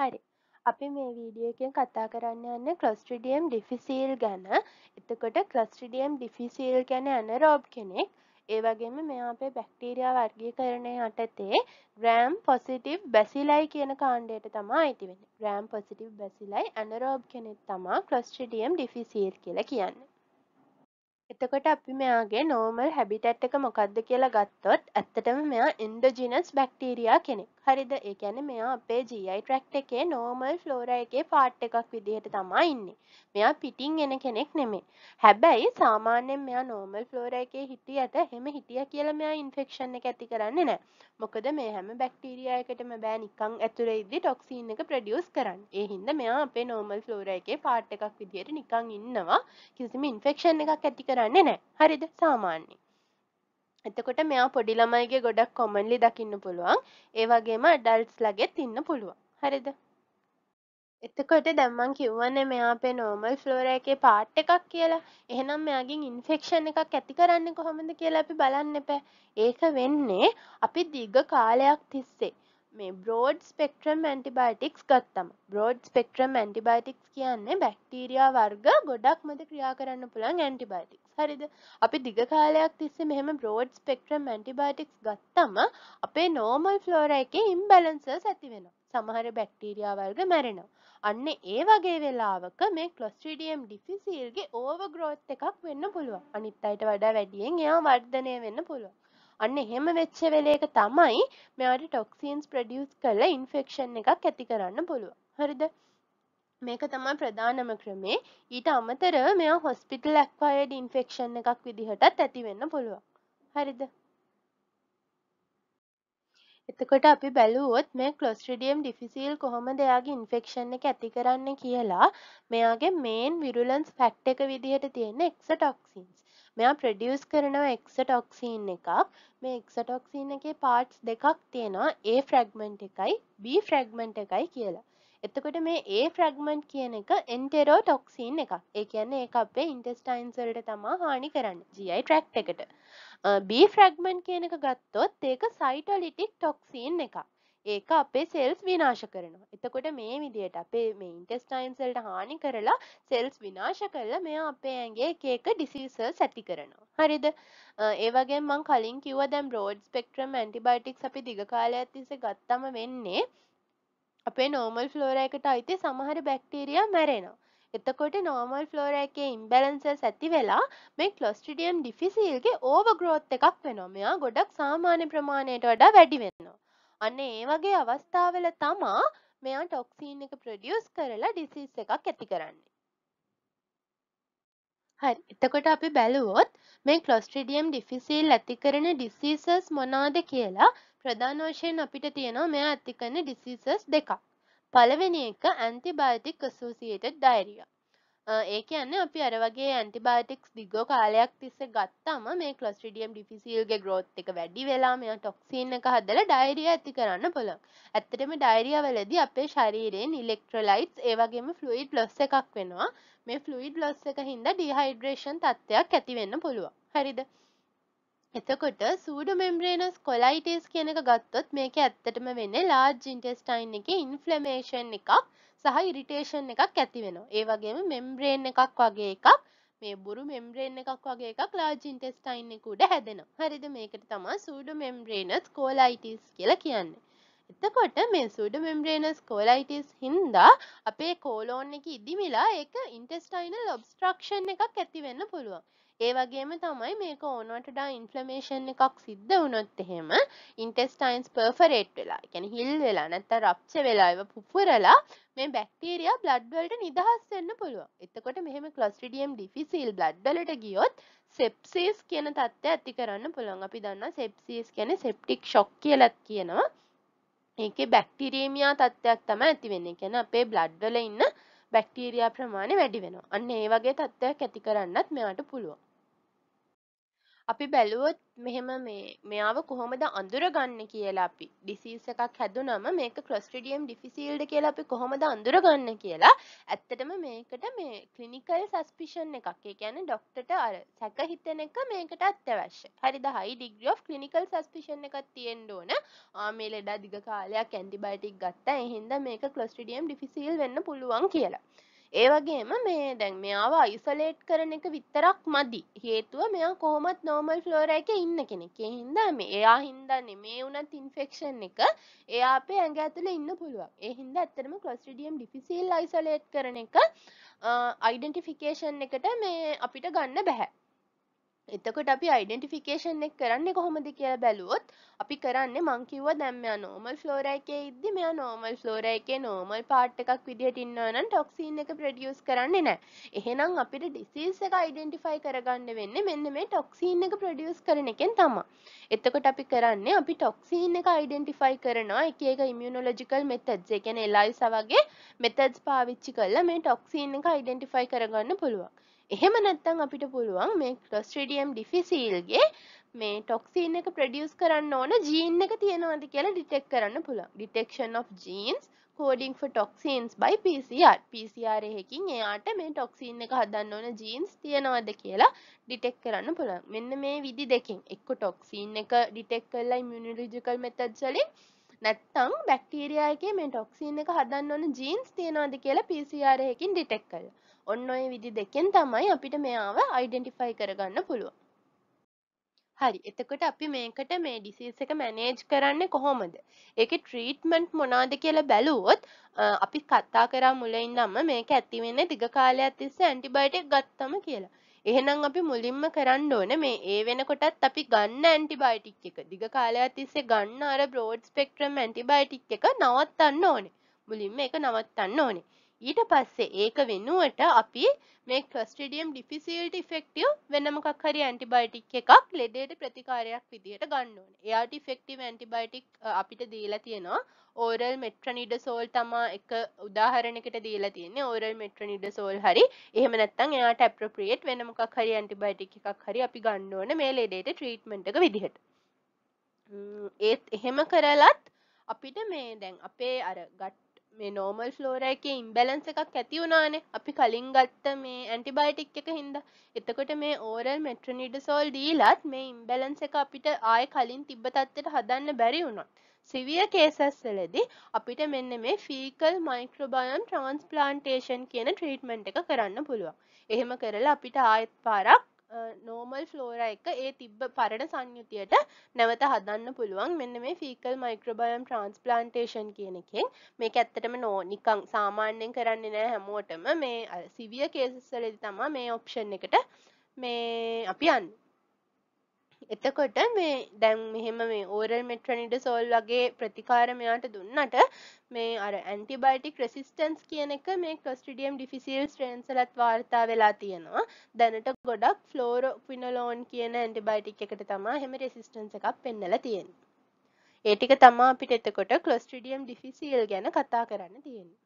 හරි අපි මේ වීඩියකෙන් කතා කරන්න යන්න ක්‍රස්ටිඩියම් ඩිෆිසිල් ගැන එතකොට ක්‍රස්ටිඩියම් ඩිෆිසිල් ගැන ඇන රෝබ් කෙනෙක් ඒවගේම මෙ අපේ බැක්ටීරයා වර්ගී කරණය අටතේ ග්‍රෑම් පොසිටිව් බැසිලයි කියන කාණ්ඩයට තමා අයිතිවෙන ග්‍රෑම් පොසිටිව් බැසිලයි ඇනරෝබ් කෙනෙක් තමා ක්‍රස්ටිඩියම් ඩිෆිසිල් කියලා කියන්න එතකොට අපි මෙයාගේ නෝමල් හැබිටැට් එක මොකක්ද කියලා ගත්තොත් ඇත්තටම මෙයා ඉන්ඩජිනස් බැක්ටීරයා කෙනෙක් හරිද ඒ කියන්නේ මෙයා අපේ GI tract එකේ normal flora එකේ part එකක් විදිහට තමයි ඉන්නේ. මෙයා පිටින් එන කෙනෙක් නෙමෙයි. හැබැයි සාමාන්‍යයෙන් මෙයා normal flora එකේ හිටිය ඇත එහෙම හිටියා කියලා මෙයා infection එක ඇති කරන්නේ නැහැ. මොකද මේ හැම බැක්ටීරියා එකටම බෑ නිකන් ඇතුලේ ඉඳි toxin එක produce කරන්න. ඒ හින්දා මෙයා අපේ normal flora එකේ part එකක් විදිහට නිකන් ඉන්නවා. කිසිම infection එකක් ඇති කරන්නේ නැහැ. හරිද? සාමාන්‍යයෙන් එතකොට මෙයා පොඩි ළමයිගේ ගොඩක් කොමන්ලි දකින්න පුළුවන් ඒ වගේම ඩල්ස් ලගෙත් ඉන්න පුළුවන් හරිද එතකොට දැම්මන් කිව්වන්න මෙයා අපේ නෝමල් ෆ්ලෝර එකේ පාට් එකක් කියලා එහෙනම් මෙයාගින් ඉන්ෆෙක්ෂන් එකක් ඇති කරන්න කොහොමද කියලා අපි බලන්න එපෑ ඒක වෙන්නේ අපි දිග්ග කාලයක් තිස්සේ මේ බ්‍රෝඩ් ස්පෙක්ට්‍රම් ඇන්ටිබයටික්ස් ගත්තම බ්‍රෝඩ් ස්පෙක්ට්‍රම් ඇන්ටිබයටික්ස් කියන්නේ බැක්ටීරයා වර්ග ගොඩක් මද ක්‍රියා කරන්න පුළන් ඇන්ටිබයටික්ස් හරිද අපි දිග කාලයක් තිස්සේ මෙහම බ්‍රෝඩ් ස්පෙක්ට්‍රම් ඇන්ටිබයටික්ස් ගත්තම අපේ නෝමල් ෆ්ලෝර එක ඉම්බලන්සර්ස් ඇති වෙන සමහර බැක්ටීරයා වර්ග මැරෙනවා අන්න ඒ වගේ වෙලාවක මේ කොස්ට්‍රඩියම් ඩිෆිසිල්ගේ ඕව ග්‍රෝත් එකක් වෙන්න පුළුව අනිත් අයට වඩා වැඩියෙන් එයා වර්ධනය වෙන්න පුළුව අන්න එහෙම වෙච්ච වෙලේක තමයි මෙයාට ටොක්සින්ස් ප්‍රඩියස් කරලා ඉන්ෆෙක්ෂන් එකක් ඇති කරන්න පුළුවන් හරිද මේක තමයි ප්‍රධානම ක්‍රමේ ඊට අමතරව මෙයා හොස්පිටල් ඇක්වයඩ් ඉන්ෆෙක්ෂන් එකක් විදිහටත් ඇතිවෙන්න පුළුවන් හරිද එතකොට අපි බැලුවොත් මේ ක්ලොස්ට්‍රඩියම් ඩිෆිසිල් කොහොමද එයාගේ ඉන්ෆෙක්ෂන් එක ඇති කරන්න කියලා මෙයාගේ මේන් විරුලන්ස් ෆැක්ට් එක විදිහට තියෙන එක්සටොක්සින්ස් මෙයා ප්‍රඩියස් කරනව එක්සටොක්සින් එකක් මේ එක්සටොක්සින් එකේ පාර්ට්ස් දෙකක් තියෙනවා ඒ ෆ්‍රැග්මන්ට් එකයි B ෆ්‍රැග්මන්ට් එකයි කියලා එතකොට මේ ඒ ෆ්‍රග්මන්ට් කියන එක එන්ටෙරෝ ටොක්සින් එකක් ඒ කියන්නේ ඒ අපේ ඉන්ටෙස්ටයින්සල්ට තමා හානි කරන්න ජයි ට්‍රක්් එකට බී ෆ්‍රග්මන්් කියන එක ගත්තොත් ඒක සයිටොලිටික් ටොක්සින් එකක් ඒක අපේ සෙල්ස් විනාශ කරනවා එතකොට මේ විදියට අපේ මේ ඉන්ටෙස්ටයින්සල්ට හානි කරලා සෙල්ස් විනාශ කරලා මෙ අපේ ඇගේ ඒක ඩිසිස සැති කරනවා හරිද ඒවගේ මං කලින් කිව දැම් රෝඩ් ස්පෙක්ට්‍රම් ඇන්ටිබයිටික් අපි දිගකාලයක් තිස ගත්තම වෙන්නේ අපේ නෝමල් ෆ්ලෝර එකට අයිති සමහර බැක්ටීරියා මැරෙනවා. එතකොට නෝමල් ෆ්ලෝර එකේ ඉම්බැලන්සස් ඇති වෙලා මේ ක්ලොස්ට්‍රඩියම් ඩිෆිසිල්ගේ ඕව ග්‍රෝත් එකක් වෙනවා. මෙයා ගොඩක් සාමාන්‍ය ප්‍රමාණයට වඩා වැඩි වෙනවා. අන්න ඒ වගේ අවස්ථාවල තමා මෙයා ටොක්සීන් එක ප්‍රඩියස් කරලා ඩිසිස් එකක් ඇති කරන්නේ. හරි එතකොට අපි බැලුවොත් මේ ක්ලොස්ට්‍රඩියම් ඩිෆිසිල් ඇති කරන ඩිසීසස් මොනාද කියලා ප්‍රධාන වශයෙන් අපිට තියෙනවා මෙයා ඇති කරන ඩිසීසස් දෙකක්. පළවෙනි එක ඇන්ටිබයොටික් ඇසෝසියේටඩ් ඩයරියා. ඒ කියන්නේ අපි අර වගේ ඇන්ටිබයොටික්ස් දිග කාලයක් තිස්සේ ගත්තම මේ ක්ලොස්ට්‍රිඩියම් ඩිෆිසිල්ගේ growth එක වැඩි වෙලා මෙයා টොක්සින් එක හදලා ඩයරියා ඇති කරන්න පුළුවන්. ඇත්තටම ඩයරියා වලදී අපේ ශරීරයෙන් ඉලෙක්ට්‍රොලයිට්ස් ඒ වගේම ෆ්ලුයිඩ් ලොස් එකක් වෙනවා. මේ ෆ්ලුයිඩ් ලොස් එක හින්දා ඩිහයිඩ්‍රේෂන් තත්ත්වයක් ඇති වෙන්න පුළුවන්. හරිද? එතකොට සූඩ මෙම්බ්‍රේනස් කොලයිටස් කියන එක ගත්තොත් මේක ඇත්තටම වෙන්න ලාර්ජ් ඉන්ටෙස්ටයින් එක ඉන්ෆ්ලමේෂන් එකක් සහ ඉරිටේෂන් එකක් ඇති වෙන ඒ වගේම මෙම්බ්‍රේන් එකක් වගේ එකක් මේ බුරු මෙම්බ්‍රේන් එකක් වගේ එකක් ලාර්ජ් ඉන්ටෙස්ටයින් එක උඩ හැදෙන හරිද මේකට තමා සූඩ මෙම්බ්‍රේනස් කෝලයිටස් කියලා කියන්නේ එතකොට මේ සුඩ මෙම්බ්‍රේනස් කෝලයිටස් හින්දා අපේ කෝලෝන් එක ඉදිමිලා ඒක ඉන්ටෙස්ටයිනල් ඔබස්ට්‍රක්ෂන් එකක් ඇතිවෙන්න පුළුවන් ඒ වගේම තමයි මේක ඕනවටඩා ඉන්ෆ්ලමේෂන් එකක් සිද්ධ වුණොත් එහෙම ඉන්ටෙස්ටයින්ස් පර්ෆරේට් වෙලා කැන හිල් වෙලා නැත්ත රප්ච වෙලා පුපුරලා මේ බැක්ටීරිය බ්ලඩ්වලට නිදහස් වෙන්න පුළුව එතකොට මෙහෙම කොස්ටිඩියම් ඩිෆිසිල් බ්ලඩ්වලට ගියොත් සෙප්සේස් කියන තත්ත්වය ඇති කරන්න පුළුවන් අපි දන්න සෙප්සේස් කියන සෙප්ටික් ශොක් කියලත් කියනවා ඒක බැක්ටිරේමියා තත්ත්වයක් තම ඇතිවෙන්නේ කැන අපේ බ්ලඩ්වල ඉන්න බැක්ටීරයා ප්‍රමාණය වැඩි වෙන අන්න ඒ වගේ තත්ත්වයක් ඇති කරන්නත් මෙයාට පුළුවන් අපි බැලුවොත් මෙහෙම මේ මෙයාව කොහොමද අඳුරගන්න කියලා අපි ඩිසීස් එකක් හැදුනම මේක ක්ලොස්ට්‍රඩියම් ඩිෆිසිල්ඩ කියලා අපි කොහොමද අඳුරගන්න කියලා ඇත්තටම මේකට මේ ක්ලිනිකල් සස්පිෂන් එකක් ඒ කියන්නේ ඩොක්ටට අර සැක හිතෙන එක මේකට අත්‍යවශ්‍ය. හරි 10 degree of clinical suspicion එකක් තියෙන්න ඕන. ආ මේ ලෙඩ දිග කාලයක් ඇන්ටිබයොටික් ගත්තා. එහෙනම් මේක ක්ලොස්ට්‍රඩියම් ඩිෆිසිල් වෙන්න පුළුවන් කියලා. ඒවගේම මේ දැන් මෙයාවා අයිසොලේට් කරන එක විත්තරක් මදි හේතුව මෙයා කොහොමත් නෝමල් ෆ්ලෝර එක ඉන්න කෙනෙක් හින්ද මේ එයා හින්දන්න මේ වුනත් ඉන්ෆෙක්ෂන් එක එයා අපේ ඇඟ ඇතුළ ඉන්න පුළුවන් එහින්ද ඇත්තරම කොස්ටිඩියම් ඩිෆිසිල් අයිසොලේට් කරන එක අයිඩෙන්ටිෆිකේෂන් එකට මේ අපිට ගන්න බැහැ එතකොට අපි යිඩෙන්ටිෆිකේෂන් එක් කරන්න කොහොමද කියලා බැලුවොත් අපි කරන්න මංකිව දැම්ම නෝමල් ෆ්ලෝර එකේ ඉදදි මෙයා නෝමල් ෆ්ලෝර එකේ නෝමල් පාට් එකක් විදිහට ඉන්නවනම් ටොක්සින් එක ප්‍රඩියස් කරන්නේ නෑ එහෙනම් අපිට ඩිසිස් එක යිඩෙන්ටිෆයි කරගන්න වෙන්න මෙන්න මේ ටොක්සින් එක ප්‍රඩියස් කරන එකෙන් තමා එතකොට අපි කරන්නේ අපි ටොක්සින් එක යිඩෙන්ටිෆයි කරනවා එක එක ඉමියනෝලොජිකල් මෙතත්ස් එකන එලයිස වගේ මෙතත්ස් පාවිච්චි කල්ලා මේ ටොක්සින් එක යිඩෙන්ටිෆයි කරගන්න පුළුවන් එහෙම නැත්තං අපිට පුළුවන් මේ ක්ලොස්ට්‍රඩියම් ඩිෆිසිල්ගේ මේ ටොක්සින් එක ප්‍රඩියස් කරන්න ඕන ජීන් එක තියෙනවාද කියලා ඩිටෙක් කරන්න පුළන් detection of genes coding toxins by PCR PCR එහෙකින් එයාට මේ ටොක්සින් එක හදන්න ඕන ජීන්ස් තියෙනවාද කියලා ඩිටෙක් කරන්න පුළන් මෙන්න මේ විදි දෙකින් එක්ක ටොක්සින් එක ඩිටෙක් කරලා මිනිරිජිකල් මෙතත්සලින් නැත්තං බැක්ටීරයාගේ මේ ටොක්සින් එක හදන්න ඕන ජීන්ස් තියෙනවාද කියලා පිසිරයකින් ඩිටෙක් කල් ඔන්න ඔය විදි දෙකෙන් තමයි අපිට මෙයාව අයිඩෙන්ටිෆයි කරගන්න පුළුවන් හරි එතකොට අපි මේකට මේ ඩිසිස් එක මැනේජ් කරන්න කොහොමද ඒක ට්‍රීට්මන්ට් මොනාද කියලා බැලුවොත් අපි කත්තා කරා මුලින්දම මේක ඇතිවෙන්නේ දිග කාලයක් තිස්සේ ඇන්ටිබයොටික් ගත්තම කියලා එහෙනම් අපි මුලින්ම කරන්න ඕන මේ ඒ වෙනකොටත් අපි ගන්න ඇන්ටිබයටික් එක දිග කාලයක් තිස්සේ ගන්න අර බ්‍රෝඩ් ස්පෙක්ට්‍රම් ඇන්ටිබයටික් එක නවත්තන්න ඕනේ. මුලින්ම ඒක නවත්තන්න ඕනේ. ඊට පස්සේ ඒක වෙනුවට අපි මේ ක්‍රස්ටිඩියම් ඩිෆිසිල්ට ෆෙක්ටව වෙනමකක් හරි ඇන්ටිබයිටික් එකක් ලෙඩේට ප්‍රතිකාරයක් විදිහට ගන්නුවන් එයාට ෆෙක්ටව ඇන්ටිබයිටික් අපිට දීලා තියෙනවා ඕරල් මෙට්‍රනිඩ සෝල් තමා එක උදාහරණකට දීලා තියන්නේ ඕරල් මෙට්‍රනිඩ සෝල් හරි එහම නැත්තන් එයාට ඇප්‍රප්‍රියට් වෙනමකක් හරි ඇන්ටිබයිටික් එකක් හරි අපි ගන්න ඕන මේ ලෙඩේට ට්‍රීට්මට එක විදිහට ඒත් එහෙම කරලත් අපිට මේ දැන් අපේ අර ගට් මේ නෝමල් ෆ්ලෝර එක ඉම්බැලන්ස එකක් ඇති වුණනේ අපි කලින් ගත්ත මේ ඇන්ටිබයිටික් එක හින්ද එතකොට මේ ඕරල් මෙට්‍රනිඩ සෝල් දීලත් මේ ඉම්බැලන්ස එක අපිට ආය කලින් තිබ්බතත්වට හදන්න බැරි වුණොත් සිවිය කේසස්වලදී අපිට මෙන්න මේ ෆීකල් මයික්‍රෝබයම් ට්‍රාන්ස්ප්ලාන්ටේෂන් කියන ට්‍රීට්මන්ට් එක කරන්න පුළුවන් එහෙම කරලා අපිට ආයෙත් පාරක් නෝමල් ෆ්ලෝර එක ඒ තිබ්බ පරණ සංයුතියට නැවත හදන්න පුළුවන් මෙන්න මේ ෆීකල් මයික්‍රබයම් ට්‍රන්ස්පලාන්ටේෂන් කියන එකෙන් මේ ඇත්තටම නෝ නිකං සාමාන්‍යයෙන් කරන්නේ නෑ හැමෝටම මේ සිවිය කේසස්සලදි තමා මේ ඔප්ෂන් එකට මේ අපි අන්න එතකොට මේ දැන් මෙහෙම මේ ඕරල් මෙට්‍රනිඩ සෝල් වගේ ප්‍රතිකාර මෙයාට දුන්නට මේ අර ඇන්ටිබයිටික් රෙසිස්ටන්ස් කියන එක මේ කොස්ටිඩියම් ඩිෆිසිල් ශ්‍රේන්සලත් වාර්තා වෙලා තියෙනවා දැනට ගොඩක් ෆ්ලෝරෝ පිනලෝන් කියන ඇන්ටිබයිටික් එකට තමා හෙම රෙසිස්ටන්ස එකක් පෙන්නල තියෙන් ඒටික තමා අපිට එතකොට කොස්ටිඩියම් ඩිෆිසිල් ගැන කතා කරන්න තියෙනවා